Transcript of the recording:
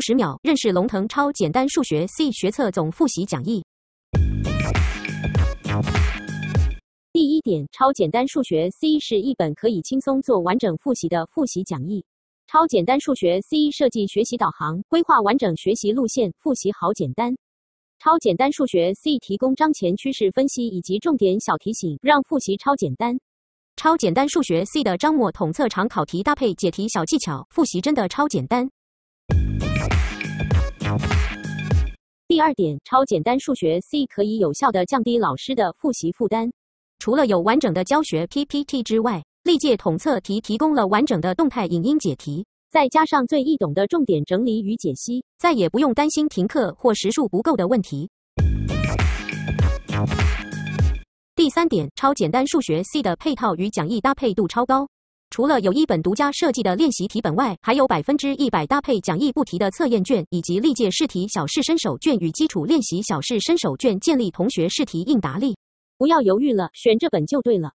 十秒认识龙腾超简单数学 C 学测总复习讲义。第一点，超简单数学 C 是一本可以轻松做完整复习的复习讲义。超简单数学 C 设计学习导航，规划完整学习路线，复习好简单。超简单数学 C 提供当前趋势分析以及重点小提醒，让复习超简单。超简单数学 C 的章末统测常考题搭配解题小技巧，复习真的超简单。第二点，超简单数学 C 可以有效的降低老师的复习负担。除了有完整的教学 PPT 之外，历届统测题提供了完整的动态影音解题，再加上最易懂的重点整理与解析，再也不用担心停课或时数不够的问题。第三点，超简单数学 C 的配套与讲义搭配度超高。除了有一本独家设计的练习题本外，还有百分之一百搭配讲义不提的测验卷，以及历届试题小试身手卷与基础练习小试身手卷，建立同学试题应答力。不要犹豫了，选这本就对了。